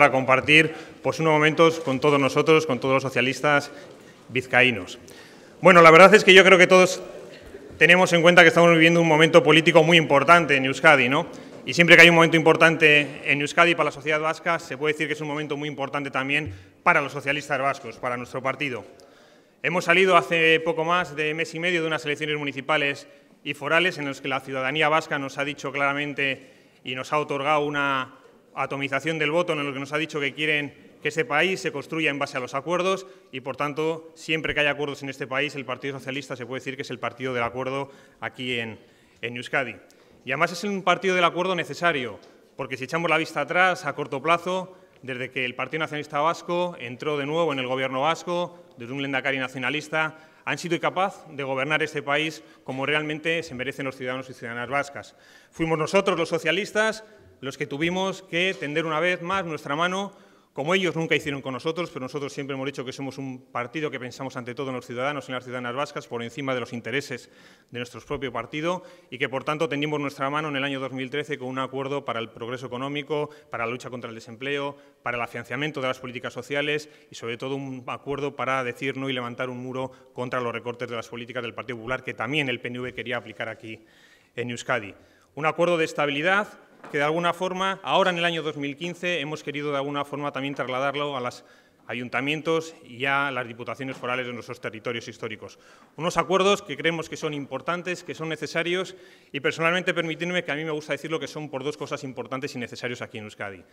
para compartir pues, unos momentos con todos nosotros, con todos los socialistas vizcaínos. Bueno, la verdad es que yo creo que todos tenemos en cuenta que estamos viviendo un momento político muy importante en Euskadi, ¿no? Y siempre que hay un momento importante en Euskadi para la sociedad vasca, se puede decir que es un momento muy importante también para los socialistas vascos, para nuestro partido. Hemos salido hace poco más de mes y medio de unas elecciones municipales y forales en las que la ciudadanía vasca nos ha dicho claramente y nos ha otorgado una atomización del voto en lo que nos ha dicho que quieren que ese país se construya en base a los acuerdos y, por tanto, siempre que haya acuerdos en este país, el Partido Socialista se puede decir que es el partido del acuerdo aquí en, en Euskadi. Y además es un partido del acuerdo necesario, porque si echamos la vista atrás, a corto plazo, desde que el Partido Nacionalista Vasco entró de nuevo en el Gobierno vasco, desde un lendacari nacionalista, han sido incapaz de gobernar este país como realmente se merecen los ciudadanos y ciudadanas vascas. Fuimos nosotros, los socialistas, los que tuvimos que tender una vez más nuestra mano, como ellos nunca hicieron con nosotros, pero nosotros siempre hemos dicho que somos un partido que pensamos ante todo en los ciudadanos y en las ciudadanas vascas por encima de los intereses de nuestro propio partido y que por tanto tendimos nuestra mano en el año 2013 con un acuerdo para el progreso económico, para la lucha contra el desempleo, para el afianzamiento de las políticas sociales y sobre todo un acuerdo para decir no y levantar un muro contra los recortes de las políticas del Partido Popular que también el PNV quería aplicar aquí en Euskadi. Un acuerdo de estabilidad que de alguna forma, ahora en el año 2015, hemos querido de alguna forma también trasladarlo a las ayuntamientos y a las diputaciones forales de nuestros territorios históricos. Unos acuerdos que creemos que son importantes, que son necesarios y personalmente permitidme que a mí me gusta decirlo, que son por dos cosas importantes y necesarios aquí en Euskadi.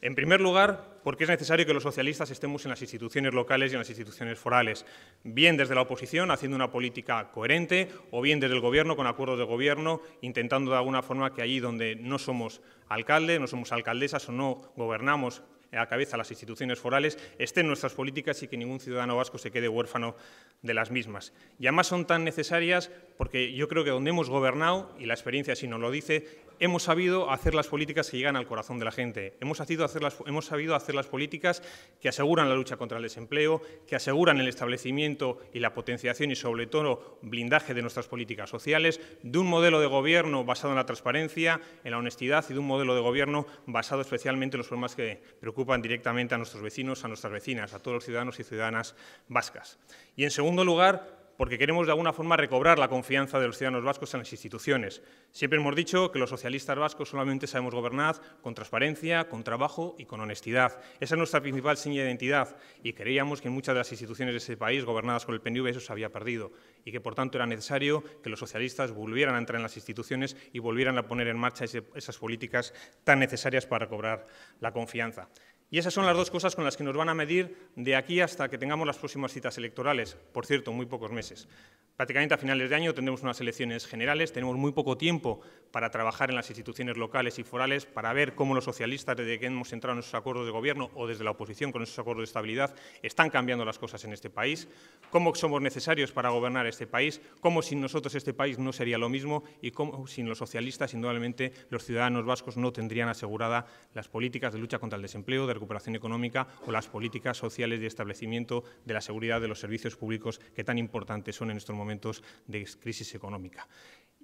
En primer lugar, porque es necesario que los socialistas estemos en las instituciones locales y en las instituciones forales, bien desde la oposición haciendo una política coherente o bien desde el gobierno con acuerdos de gobierno, intentando de alguna forma que allí donde no somos alcalde, no somos alcaldesas o no gobernamos a cabeza las instituciones forales estén nuestras políticas y que ningún ciudadano vasco se quede huérfano de las mismas. Y además son tan necesarias porque yo creo que donde hemos gobernado, y la experiencia así nos lo dice, hemos sabido hacer las políticas que llegan al corazón de la gente. Hemos sabido, hacer las, hemos sabido hacer las políticas que aseguran la lucha contra el desempleo, que aseguran el establecimiento y la potenciación y, sobre todo, blindaje de nuestras políticas sociales, de un modelo de gobierno basado en la transparencia, en la honestidad y de un modelo de gobierno basado especialmente en los problemas que preocupan directamente a nuestros vecinos, a nuestras vecinas, a todos los ciudadanos y ciudadanas vascas. Y en segundo lugar, porque queremos de alguna forma recobrar la confianza de los ciudadanos vascos en las instituciones. Siempre hemos dicho que los socialistas vascos solamente sabemos gobernar con transparencia, con trabajo y con honestidad. Esa es nuestra principal seña de identidad y creíamos que en muchas de las instituciones de ese país gobernadas con el PNV eso se había perdido y que por tanto era necesario que los socialistas volvieran a entrar en las instituciones y volvieran a poner en marcha esas políticas tan necesarias para recobrar la confianza. Y esas son las dos cosas con las que nos van a medir de aquí hasta que tengamos las próximas citas electorales, por cierto, muy pocos meses. Prácticamente a finales de año tendremos unas elecciones generales, tenemos muy poco tiempo para trabajar en las instituciones locales y forales, para ver cómo los socialistas, desde que hemos entrado en esos acuerdos de gobierno o desde la oposición con esos acuerdos de estabilidad, están cambiando las cosas en este país, cómo somos necesarios para gobernar este país, cómo sin nosotros este país no sería lo mismo y cómo sin los socialistas, indudablemente, los ciudadanos vascos no tendrían asegurada las políticas de lucha contra el desempleo, de operación económica o las políticas sociales de establecimiento de la seguridad de los servicios públicos que tan importantes son en estos momentos de crisis económica.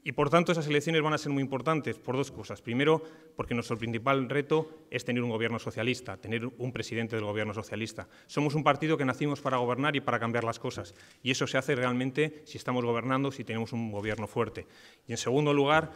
Y por tanto esas elecciones van a ser muy importantes por dos cosas. Primero, porque nuestro principal reto es tener un gobierno socialista, tener un presidente del gobierno socialista. Somos un partido que nacimos para gobernar y para cambiar las cosas. Y eso se hace realmente si estamos gobernando, si tenemos un gobierno fuerte. Y en segundo lugar,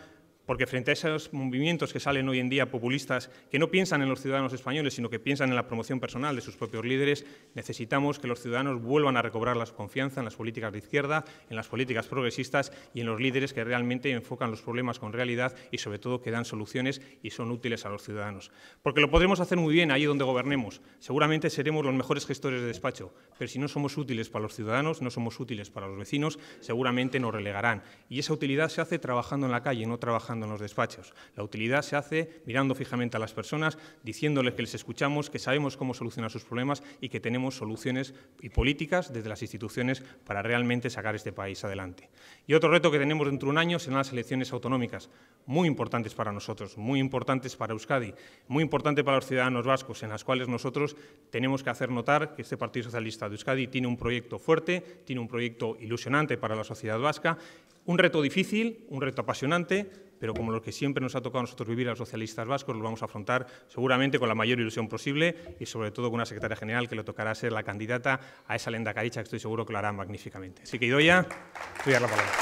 porque frente a esos movimientos que salen hoy en día populistas, que no piensan en los ciudadanos españoles, sino que piensan en la promoción personal de sus propios líderes, necesitamos que los ciudadanos vuelvan a recobrar la confianza en las políticas de izquierda, en las políticas progresistas y en los líderes que realmente enfocan los problemas con realidad y sobre todo que dan soluciones y son útiles a los ciudadanos. Porque lo podremos hacer muy bien ahí donde gobernemos. Seguramente seremos los mejores gestores de despacho, pero si no somos útiles para los ciudadanos, no somos útiles para los vecinos, seguramente nos relegarán. Y esa utilidad se hace trabajando en la calle, no trabajando en los despachos. La utilidad se hace mirando fijamente a las personas, diciéndoles que les escuchamos, que sabemos cómo solucionar sus problemas y que tenemos soluciones y políticas desde las instituciones para realmente sacar este país adelante. Y otro reto que tenemos dentro de un año serán las elecciones autonómicas, muy importantes para nosotros, muy importantes para Euskadi, muy importante para los ciudadanos vascos, en las cuales nosotros tenemos que hacer notar que este Partido Socialista de Euskadi tiene un proyecto fuerte, tiene un proyecto ilusionante para la sociedad vasca, un reto difícil, un reto apasionante, pero como lo que siempre nos ha tocado a nosotros vivir a los socialistas vascos, lo vamos a afrontar seguramente con la mayor ilusión posible y sobre todo con una secretaria general que le tocará ser la candidata a esa lenda caricha que estoy seguro que lo hará magníficamente. Así que Idoia, voy a dar la palabra.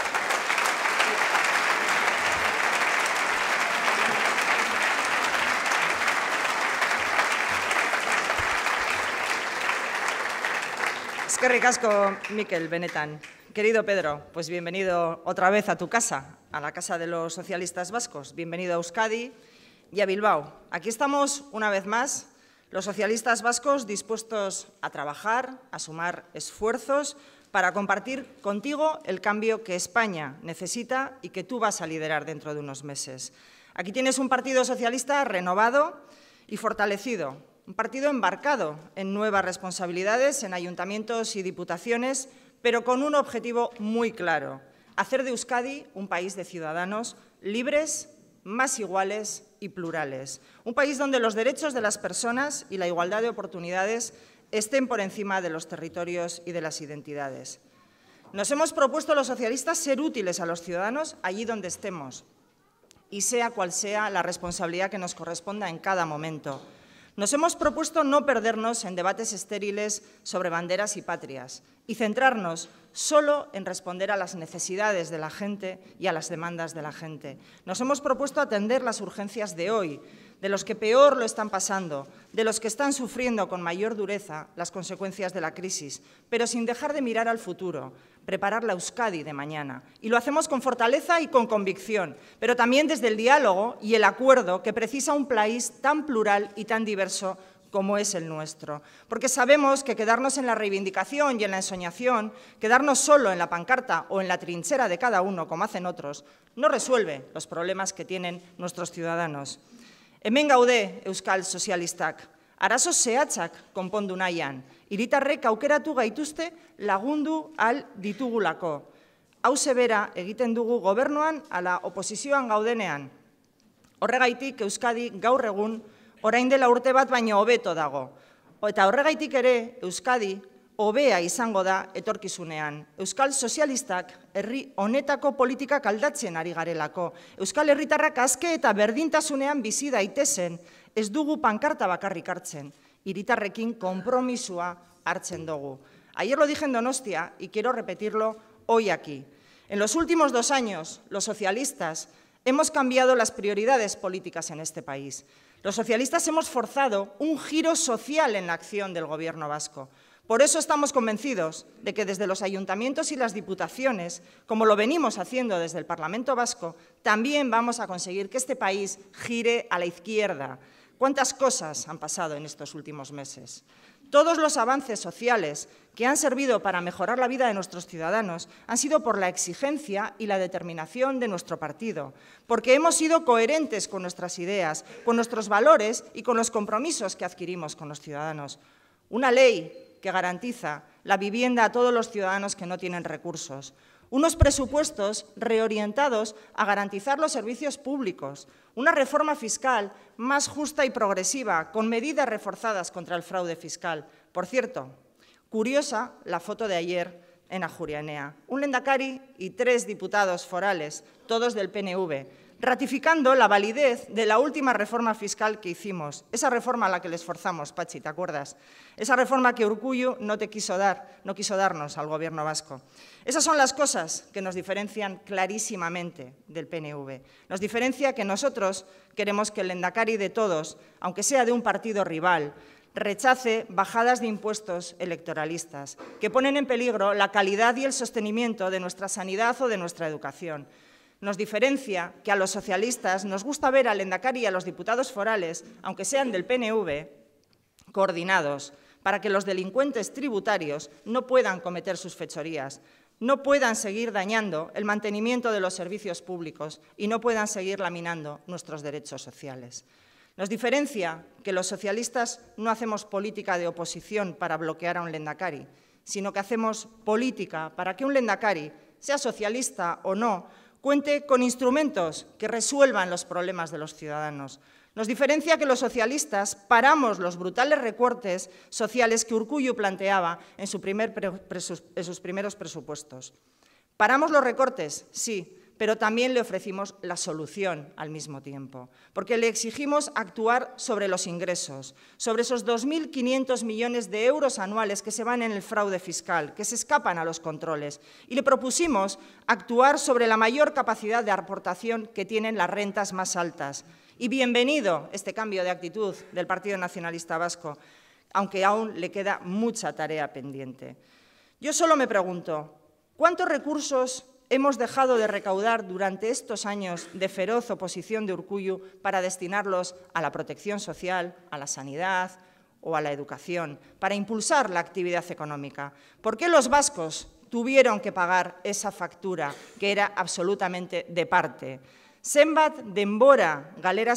Eskerrik Mikel, benetan. Querido Pedro, pues bienvenido otra vez a tu casa, a la casa de los socialistas vascos. Bienvenido a Euskadi y a Bilbao. Aquí estamos una vez más, los socialistas vascos dispuestos a trabajar, a sumar esfuerzos para compartir contigo el cambio que España necesita y que tú vas a liderar dentro de unos meses. Aquí tienes un partido socialista renovado y fortalecido, un partido embarcado en nuevas responsabilidades en ayuntamientos y diputaciones pero con un objetivo muy claro, hacer de Euskadi un país de ciudadanos libres, más iguales y plurales. Un país donde los derechos de las personas y la igualdad de oportunidades estén por encima de los territorios y de las identidades. Nos hemos propuesto los socialistas ser útiles a los ciudadanos allí donde estemos y sea cual sea la responsabilidad que nos corresponda en cada momento. Nos hemos propuesto no perdernos en debates estériles sobre banderas y patrias y centrarnos solo en responder a las necesidades de la gente y a las demandas de la gente. Nos hemos propuesto atender las urgencias de hoy, de los que peor lo están pasando, de los que están sufriendo con mayor dureza las consecuencias de la crisis, pero sin dejar de mirar al futuro, preparar la Euskadi de mañana. Y lo hacemos con fortaleza y con convicción, pero también desde el diálogo y el acuerdo que precisa un país tan plural y tan diverso como es el nuestro. Porque sabemos que quedarnos en la reivindicación y en la ensoñación, quedarnos solo en la pancarta o en la trinchera de cada uno, como hacen otros, no resuelve los problemas que tienen nuestros ciudadanos. Hemen gaude Euskal Sozialistak, arazo zehatzak konpondu nahian, iritarrek aukeratu gaituzte lagundu al ditugulako. Hau zebera egiten dugu gobernuan ala oposizioan gaudenean. Horregaitik Euskadi gaur egun orain dela urte bat baino hobeto dago. Eta horregaitik ere Euskadi obea izango da etorkizunean. Euskal sozialistak herri honetako politikak aldatzen ari garelako. Euskal herritarrak azke eta berdintasunean bizi daitezen, ez dugu pankarta bakarrik hartzen, hiritarrekin konpromisua hartzen dugu. Ayer lo dije en Donostia, y quiero repetirlo hoy aquí. En los últimos dos años, los socialistas hemos cambiado las prioridades políticas en este país. Los socialistas hemos forzado un giro social en la acción del gobierno vasco. Por eso estamos convencidos de que desde los ayuntamientos y las diputaciones, como lo venimos haciendo desde el Parlamento Vasco, también vamos a conseguir que este país gire a la izquierda. ¿Cuántas cosas han pasado en estos últimos meses? Todos los avances sociales que han servido para mejorar la vida de nuestros ciudadanos han sido por la exigencia y la determinación de nuestro partido, porque hemos sido coherentes con nuestras ideas, con nuestros valores y con los compromisos que adquirimos con los ciudadanos. Una ley que garantiza la vivienda a todos los ciudadanos que no tienen recursos. Unos presupuestos reorientados a garantizar los servicios públicos. Una reforma fiscal más justa y progresiva, con medidas reforzadas contra el fraude fiscal. Por cierto, curiosa la foto de ayer en Ajurianea. Un lendakari y tres diputados forales, todos del PNV, ratificando la validez de la última reforma fiscal que hicimos, esa reforma a la que le esforzamos, Pachi, ¿te acuerdas? Esa reforma que Urcuyo no te quiso dar, no quiso darnos al gobierno vasco. Esas son las cosas que nos diferencian clarísimamente del PNV. Nos diferencia que nosotros queremos que el Endacari de todos, aunque sea de un partido rival, rechace bajadas de impuestos electoralistas que ponen en peligro la calidad y el sostenimiento de nuestra sanidad o de nuestra educación. Nos diferencia que a los socialistas nos gusta ver al Lendacari y a los diputados forales, aunque sean del PNV, coordinados, para que los delincuentes tributarios no puedan cometer sus fechorías, no puedan seguir dañando el mantenimiento de los servicios públicos y no puedan seguir laminando nuestros derechos sociales. Nos diferencia que los socialistas no hacemos política de oposición para bloquear a un lendacari, sino que hacemos política para que un lendacari, sea socialista o no, cuente con instrumentos que resuelvan los problemas de los ciudadanos. Nos diferencia que los socialistas paramos los brutales recortes sociales que Urcuyo planteaba en, en sus primeros presupuestos. Paramos los recortes, sí, pero también le ofrecimos la solución al mismo tiempo, porque le exigimos actuar sobre los ingresos, sobre esos 2.500 millones de euros anuales que se van en el fraude fiscal, que se escapan a los controles, y le propusimos actuar sobre la mayor capacidad de aportación que tienen las rentas más altas. Y bienvenido este cambio de actitud del Partido Nacionalista Vasco, aunque aún le queda mucha tarea pendiente. Yo solo me pregunto, ¿cuántos recursos hemos dejado de recaudar durante estos años de feroz oposición de Urcuyu para destinarlos a la protección social, a la sanidad o a la educación, para impulsar la actividad económica. ¿Por qué los vascos tuvieron que pagar esa factura que era absolutamente de parte? Zenbat denbora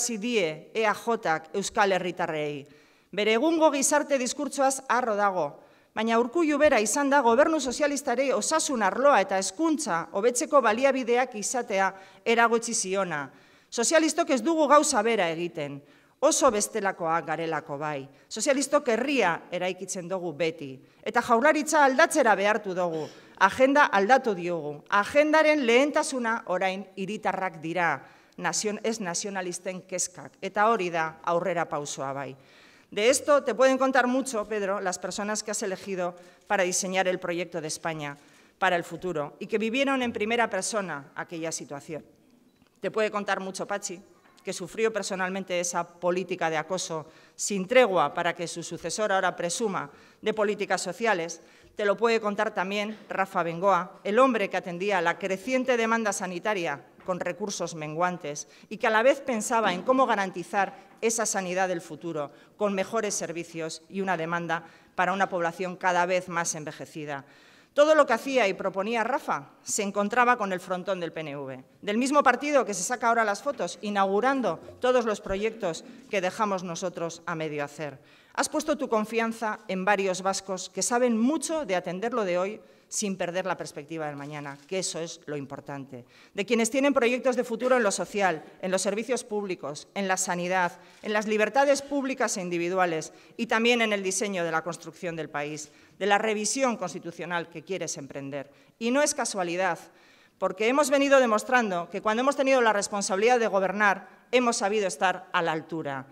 y die EAJak Euskal Herritarrei. Bere egungo gizarte diskurtsoaz arro dago, baina urku bera izan da gobernu sozialistarei osasun arloa eta eskuntza hobetzeko baliabideak izatea eragotzi ziona. Sozialistok ez dugu gauza bera egiten, oso bestelakoa garelako bai. Sozialistok herria eraikitzen dugu beti, eta jaularitza aldatzera behartu dugu, agenda aldatu diogu, agendaren lehentasuna orain iritarrak dira, nazion, ez nazionalisten kezkak, eta hori da aurrera pausoa bai. De esto te pueden contar mucho, Pedro, las personas que has elegido para diseñar el proyecto de España para el futuro y que vivieron en primera persona aquella situación. Te puede contar mucho Pachi, que sufrió personalmente esa política de acoso sin tregua para que su sucesor ahora presuma de políticas sociales, te lo puede contar también Rafa Bengoa, el hombre que atendía la creciente demanda sanitaria con recursos menguantes y que a la vez pensaba en cómo garantizar esa sanidad del futuro con mejores servicios y una demanda para una población cada vez más envejecida. Todo lo que hacía y proponía Rafa se encontraba con el frontón del PNV, del mismo partido que se saca ahora las fotos, inaugurando todos los proyectos que dejamos nosotros a medio hacer. Has puesto tu confianza en varios vascos que saben mucho de atender lo de hoy sin perder la perspectiva del mañana, que eso es lo importante. De quienes tienen proyectos de futuro en lo social, en los servicios públicos, en la sanidad, en las libertades públicas e individuales y también en el diseño de la construcción del país, de la revisión constitucional que quieres emprender. Y no es casualidad, porque hemos venido demostrando que cuando hemos tenido la responsabilidad de gobernar, hemos sabido estar a la altura.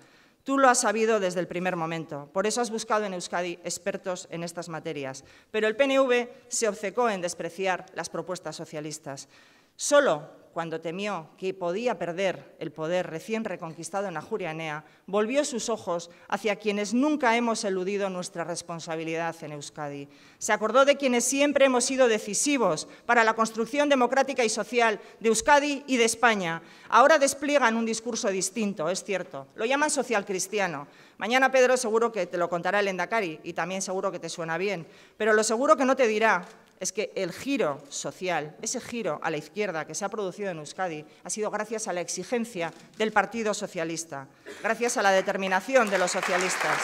Tú lo has sabido desde el primer momento, por eso has buscado en Euskadi expertos en estas materias. Pero el PNV se obcecó en despreciar las propuestas socialistas. Solo cuando temió que podía perder el poder recién reconquistado en la volvió sus ojos hacia quienes nunca hemos eludido nuestra responsabilidad en Euskadi. Se acordó de quienes siempre hemos sido decisivos para la construcción democrática y social de Euskadi y de España. Ahora despliegan un discurso distinto, es cierto. Lo llaman social cristiano. Mañana Pedro seguro que te lo contará el Endacari y también seguro que te suena bien, pero lo seguro que no te dirá es que el giro social, ese giro a la izquierda que se ha producido en Euskadi, ha sido gracias a la exigencia del Partido Socialista, gracias a la determinación de los socialistas.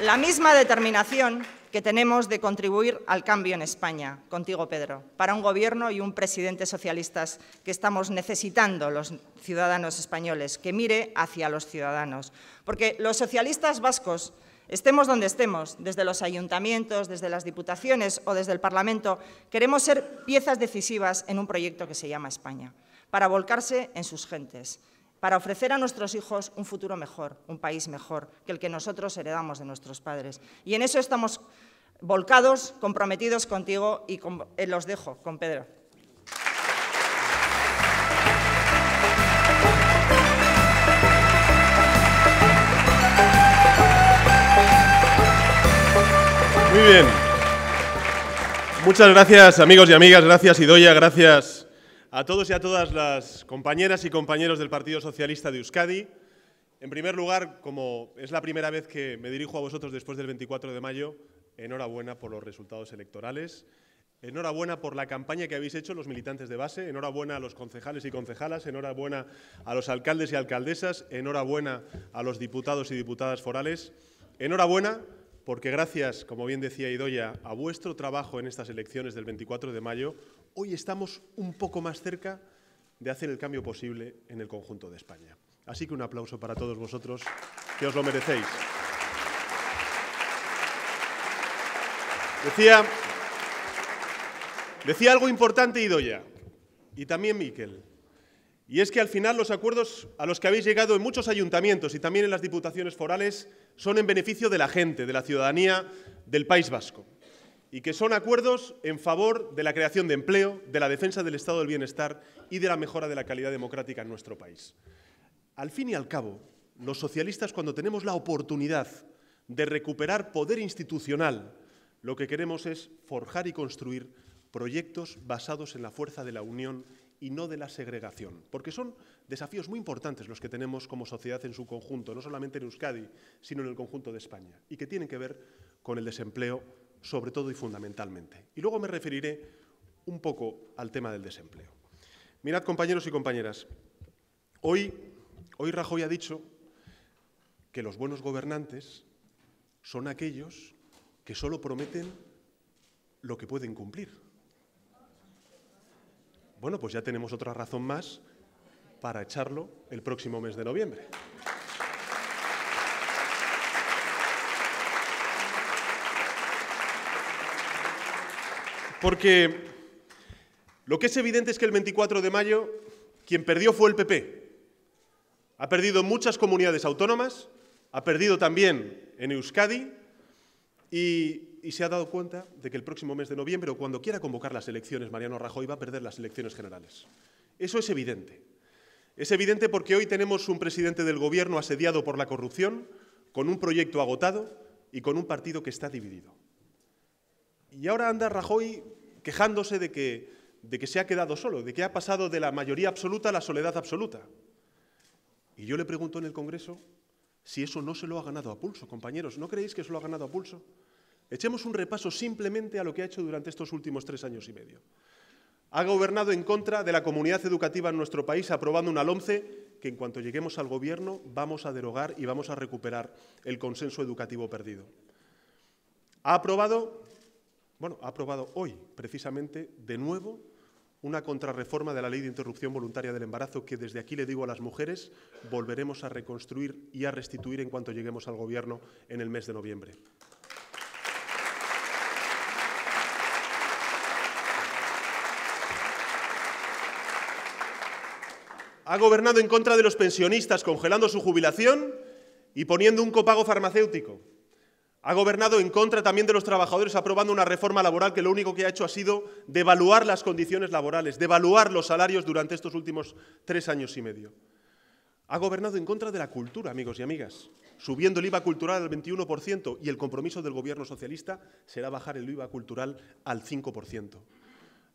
La misma determinación que tenemos de contribuir al cambio en España, contigo Pedro, para un gobierno y un presidente socialistas que estamos necesitando los ciudadanos españoles, que mire hacia los ciudadanos. Porque los socialistas vascos, estemos donde estemos, desde los ayuntamientos, desde las diputaciones o desde el Parlamento, queremos ser piezas decisivas en un proyecto que se llama España, para volcarse en sus gentes para ofrecer a nuestros hijos un futuro mejor, un país mejor que el que nosotros heredamos de nuestros padres. Y en eso estamos volcados, comprometidos contigo y con, eh, los dejo con Pedro. Muy bien. Muchas gracias amigos y amigas, gracias Idoya, gracias a todos y a todas las compañeras y compañeros del Partido Socialista de Euskadi. En primer lugar, como es la primera vez que me dirijo a vosotros después del 24 de mayo, enhorabuena por los resultados electorales, enhorabuena por la campaña que habéis hecho los militantes de base, enhorabuena a los concejales y concejalas, enhorabuena a los alcaldes y alcaldesas, enhorabuena a los diputados y diputadas forales, enhorabuena porque gracias, como bien decía Idoya, a vuestro trabajo en estas elecciones del 24 de mayo, hoy estamos un poco más cerca de hacer el cambio posible en el conjunto de España. Así que un aplauso para todos vosotros, que os lo merecéis. Decía, decía algo importante Idoya y también Miquel, y es que al final los acuerdos a los que habéis llegado en muchos ayuntamientos y también en las diputaciones forales son en beneficio de la gente, de la ciudadanía del País Vasco y que son acuerdos en favor de la creación de empleo, de la defensa del estado del bienestar y de la mejora de la calidad democrática en nuestro país. Al fin y al cabo, los socialistas cuando tenemos la oportunidad de recuperar poder institucional, lo que queremos es forjar y construir proyectos basados en la fuerza de la unión y no de la segregación, porque son desafíos muy importantes los que tenemos como sociedad en su conjunto, no solamente en Euskadi, sino en el conjunto de España, y que tienen que ver con el desempleo sobre todo y fundamentalmente. Y luego me referiré un poco al tema del desempleo. Mirad, compañeros y compañeras, hoy, hoy Rajoy ha dicho que los buenos gobernantes son aquellos que solo prometen lo que pueden cumplir. Bueno, pues ya tenemos otra razón más para echarlo el próximo mes de noviembre. Porque lo que es evidente es que el 24 de mayo quien perdió fue el PP. Ha perdido muchas comunidades autónomas, ha perdido también en Euskadi y, se ha dado cuenta de que el próximo mes de noviembre o cuando quiera convocar las elecciones, Mariano Rajoy va a perder las elecciones generales. Eso es evidente. Es evidente porque hoy tenemos un presidente del Gobierno asediado por la corrupción, con un proyecto agotado y con un partido que está dividido. Y ahora anda Rajoy quejándose de que, de que se ha quedado solo, de que ha pasado de la mayoría absoluta a la soledad absoluta. Y yo le pregunto en el Congreso si eso no se lo ha ganado a pulso, compañeros. ¿No creéis que se lo ha ganado a pulso? Echemos un repaso simplemente a lo que ha hecho durante estos últimos tres años y medio. Ha gobernado en contra de la comunidad educativa en nuestro país, aprobando una LOMCE que en cuanto lleguemos al Gobierno vamos a derogar y vamos a recuperar el consenso educativo perdido. Ha aprobado bueno, ha aprobado hoy, precisamente, de nuevo, una contrarreforma de la ley de interrupción voluntaria del embarazo que desde aquí le digo a las mujeres volveremos a reconstruir y a restituir en cuanto lleguemos al Gobierno en el mes de noviembre. Ha gobernado en contra de los pensionistas congelando su jubilación y poniendo un copago farmacéutico. Ha gobernado en contra también de los trabajadores aprobando una reforma laboral que lo único que ha hecho ha sido devaluar las condiciones laborales, devaluar los salarios durante estos últimos tres años y medio. Ha gobernado en contra de la cultura, amigos y amigas, subiendo el IVA cultural al 21% y el compromiso del gobierno socialista será bajar el IVA cultural al 5%.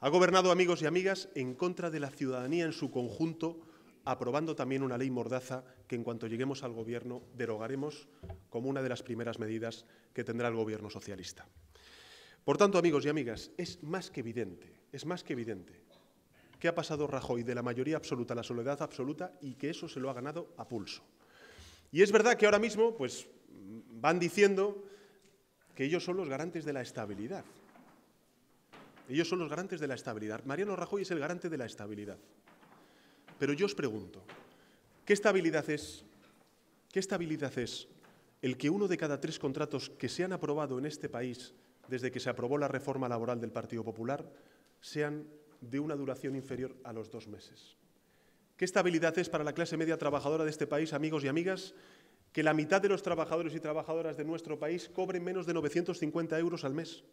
Ha gobernado, amigos y amigas, en contra de la ciudadanía en su conjunto, aprobando también una ley mordaza que en cuanto lleguemos al Gobierno derogaremos como una de las primeras medidas que tendrá el Gobierno socialista. Por tanto, amigos y amigas, es más que evidente, es más que evidente que ha pasado Rajoy de la mayoría absoluta a la soledad absoluta y que eso se lo ha ganado a pulso. Y es verdad que ahora mismo pues, van diciendo que ellos son los garantes de la estabilidad. Ellos son los garantes de la estabilidad. Mariano Rajoy es el garante de la estabilidad. Pero yo os pregunto, ¿qué estabilidad es? ¿Qué estabilidad es el que uno de cada tres contratos que se han aprobado en este país desde que se aprobó la reforma laboral del Partido Popular sean de una duración inferior a los dos meses? ¿Qué estabilidad es para la clase media trabajadora de este país, amigos y amigas, que la mitad de los trabajadores y trabajadoras de nuestro país cobren menos de 950 euros al mes?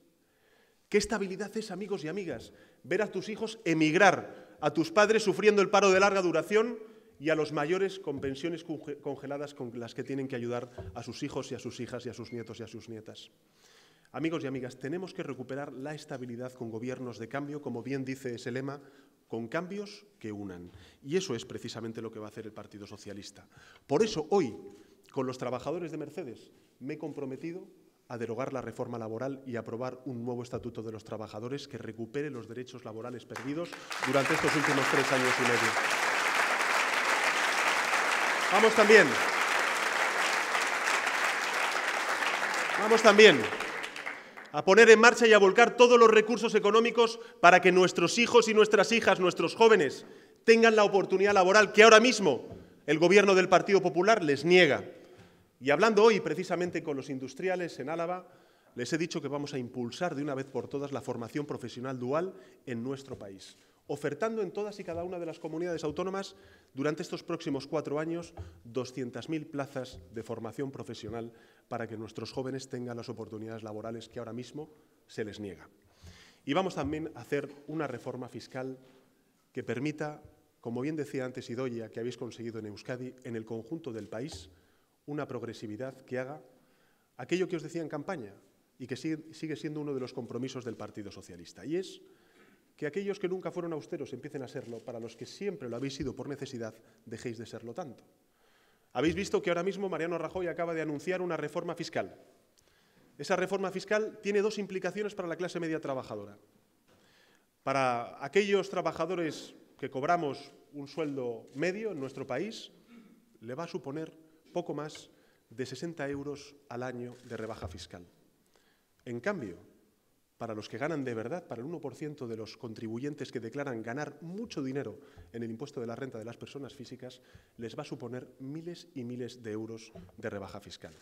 ¿Qué estabilidad es, amigos y amigas, ver a tus hijos emigrar a tus padres sufriendo el paro de larga duración y a los mayores con pensiones congeladas con las que tienen que ayudar a sus hijos y a sus hijas y a sus nietos y a sus nietas. Amigos y amigas, tenemos que recuperar la estabilidad con gobiernos de cambio, como bien dice ese lema, con cambios que unan. Y eso es precisamente lo que va a hacer el Partido Socialista. Por eso hoy, con los trabajadores de Mercedes, me he comprometido a derogar la reforma laboral y aprobar un nuevo Estatuto de los Trabajadores que recupere los derechos laborales perdidos durante estos últimos tres años y medio. Vamos también. Vamos también a poner en marcha y a volcar todos los recursos económicos para que nuestros hijos y nuestras hijas, nuestros jóvenes, tengan la oportunidad laboral que ahora mismo el Gobierno del Partido Popular les niega. Y hablando hoy precisamente con los industriales en Álava, les he dicho que vamos a impulsar de una vez por todas la formación profesional dual en nuestro país, ofertando en todas y cada una de las comunidades autónomas durante estos próximos cuatro años 200.000 plazas de formación profesional para que nuestros jóvenes tengan las oportunidades laborales que ahora mismo se les niega. Y vamos también a hacer una reforma fiscal que permita, como bien decía antes Idoya que habéis conseguido en Euskadi, en el conjunto del país, una progresividad que haga aquello que os decía en campaña y que sigue siendo uno de los compromisos del Partido Socialista, y es que aquellos que nunca fueron austeros empiecen a serlo, para los que siempre lo habéis sido por necesidad, dejéis de serlo tanto. Habéis visto que ahora mismo Mariano Rajoy acaba de anunciar una reforma fiscal. Esa reforma fiscal tiene dos implicaciones para la clase media trabajadora. Para aquellos trabajadores que cobramos un sueldo medio en nuestro país, le va a suponer poco más de 60 euros al año de rebaja fiscal. En cambio, para los que ganan de verdad, para el 1% de los contribuyentes que declaran ganar mucho dinero en el impuesto de la renta de las personas físicas, les va a suponer miles y miles de euros de rebaja fiscal.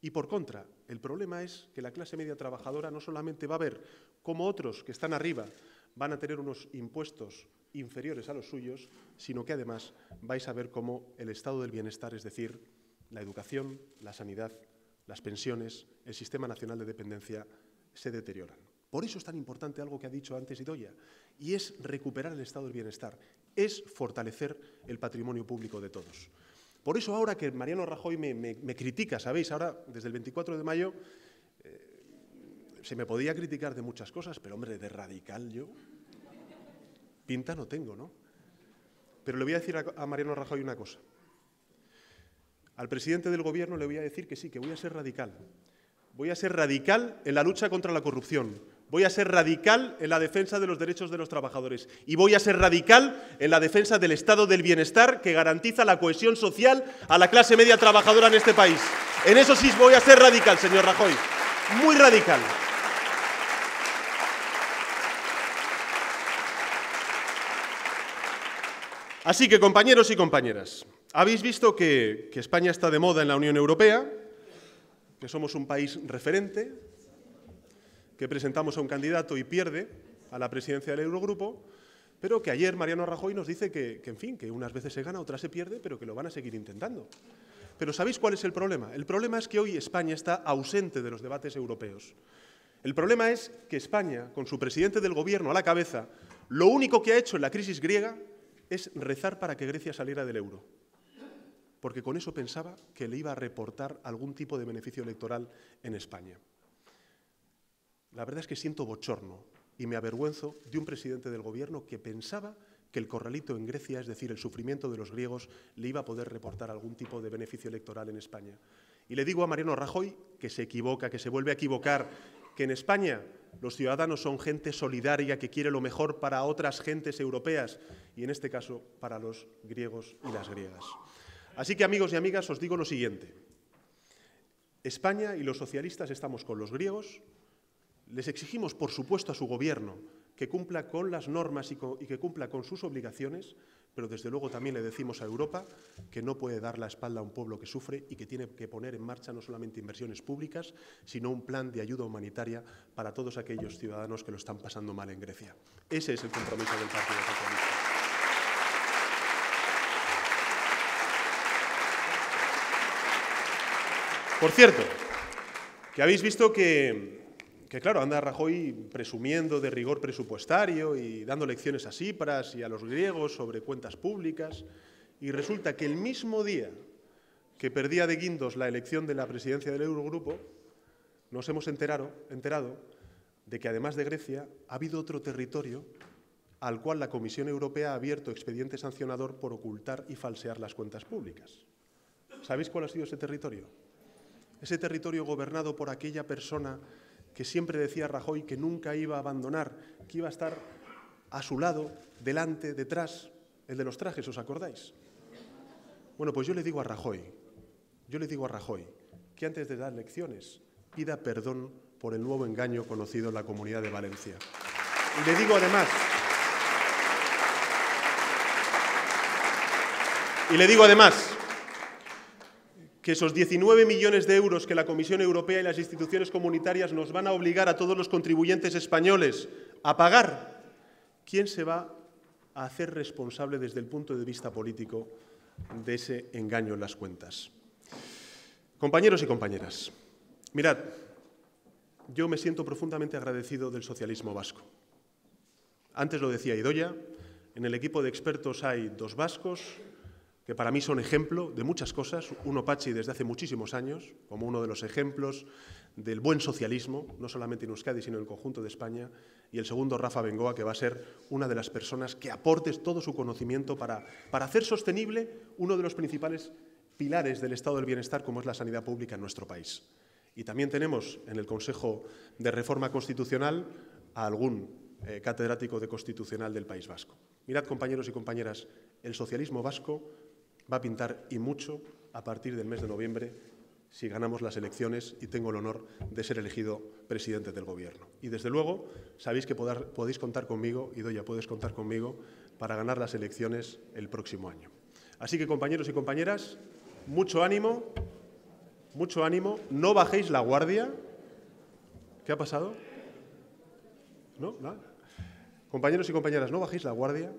Y por contra, el problema es que la clase media trabajadora no solamente va a ver cómo otros que están arriba van a tener unos impuestos inferiores a los suyos, sino que además vais a ver cómo el estado del bienestar, es decir, la educación, la sanidad, las pensiones, el sistema nacional de dependencia, se deterioran. Por eso es tan importante algo que ha dicho antes Idoya, y es recuperar el estado del bienestar, es fortalecer el patrimonio público de todos. Por eso ahora que Mariano Rajoy me, critica, ¿sabéis? Ahora, desde el 24 de mayo, eh, se me podía criticar de muchas cosas, pero hombre, de radical yo, Pinta no tengo, ¿no? Pero le voy a decir a Mariano Rajoy una cosa. Al presidente del gobierno le voy a decir que sí, que voy a ser radical. Voy a ser radical en la lucha contra la corrupción. Voy a ser radical en la defensa de los derechos de los trabajadores. Y voy a ser radical en la defensa del estado del bienestar que garantiza la cohesión social a la clase media trabajadora en este país. En eso sí voy a ser radical, señor Rajoy. Muy radical. Así que, compañeros y compañeras, habéis visto que, España está de moda en la Unión Europea, que somos un país referente, que presentamos a un candidato y pierde a la presidencia del Eurogrupo, pero que ayer Mariano Rajoy nos dice que, que, en fin, que unas veces se gana, otras se pierde, pero que lo van a seguir intentando. Pero ¿sabéis cuál es el problema? El problema es que hoy España está ausente de los debates europeos. El problema es que España, con su presidente del gobierno a la cabeza, lo único que ha hecho en la crisis griega es rezar para que Grecia saliera del euro, porque con eso pensaba que le iba a reportar algún tipo de beneficio electoral en España. La verdad es que siento bochorno y me avergüenzo de un presidente del gobierno que pensaba que el corralito en Grecia, es decir, el sufrimiento de los griegos, le iba a poder reportar algún tipo de beneficio electoral en España. Y le digo a Mariano Rajoy que se equivoca, que se vuelve a equivocar, que en España los ciudadanos son gente solidaria que quiere lo mejor para otras gentes europeas y en este caso para los griegos y las griegas. Así que amigos y amigas, os digo lo siguiente. España y los socialistas estamos con los griegos. Les exigimos, por supuesto, a su gobierno que cumpla con las normas y, que cumpla con sus obligaciones, pero desde luego también le decimos a Europa que no puede dar la espalda a un pueblo que sufre y que tiene que poner en marcha no solamente inversiones públicas, sino un plan de ayuda humanitaria para todos aquellos ciudadanos que lo están pasando mal en Grecia. Ese es el compromiso del Partido Socialista. Por cierto, que habéis visto que que claro, anda Rajoy presumiendo de rigor presupuestario y dando lecciones a Cipras y a los griegos sobre cuentas públicas, y resulta que el mismo día que perdía de guindos la elección de la presidencia del Eurogrupo, nos hemos enterado, enterado de que además de Grecia ha habido otro territorio al cual la Comisión Europea ha abierto expediente sancionador por ocultar y falsear las cuentas públicas. ¿Sabéis cuál ha sido ese territorio? Ese territorio gobernado por aquella persona que siempre decía Rajoy que nunca iba a abandonar, que iba a estar a su lado, delante, detrás, el de los trajes, ¿os acordáis? Bueno, pues yo le digo a Rajoy, yo le digo a Rajoy que antes de dar lecciones pida perdón por el nuevo engaño conocido en la Comunidad de Valencia. Y le digo además, y le digo además, que esos 19 millones de euros que la Comisión Europea y las instituciones comunitarias nos van a obligar a todos los contribuyentes españoles a pagar, ¿quién se va a hacer responsable desde el punto de vista político de ese engaño en las cuentas? Compañeros y compañeras, mirad, yo me siento profundamente agradecido del socialismo vasco. Antes lo decía Idoya, en el equipo de expertos hay dos vascos, que para mí son ejemplo de muchas cosas, uno Pachi desde hace muchísimos años, como uno de los ejemplos del buen socialismo, no solamente en Euskadi, sino en el conjunto de España, y el segundo, Rafa Bengoa, que va a ser una de las personas que aportes todo su conocimiento para, para hacer sostenible uno de los principales pilares del estado del bienestar, como es la sanidad pública en nuestro país. Y también tenemos en el Consejo de Reforma Constitucional a algún eh, catedrático de constitucional del País Vasco. Mirad, compañeros y compañeras, el socialismo vasco va a pintar y mucho a partir del mes de noviembre si ganamos las elecciones y tengo el honor de ser elegido presidente del Gobierno. Y desde luego, sabéis que podéis contar conmigo, y doya podéis contar conmigo para ganar las elecciones el próximo año. Así que, compañeros y compañeras, mucho ánimo, mucho ánimo, no bajéis la guardia. ¿Qué ha pasado? ¿No? ¿No? Compañeros y compañeras, no bajéis la guardia,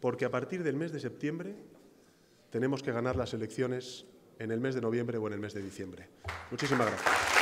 porque a partir del mes de septiembre tenemos que ganar las elecciones en el mes de noviembre o en el mes de diciembre. Muchísimas gracias.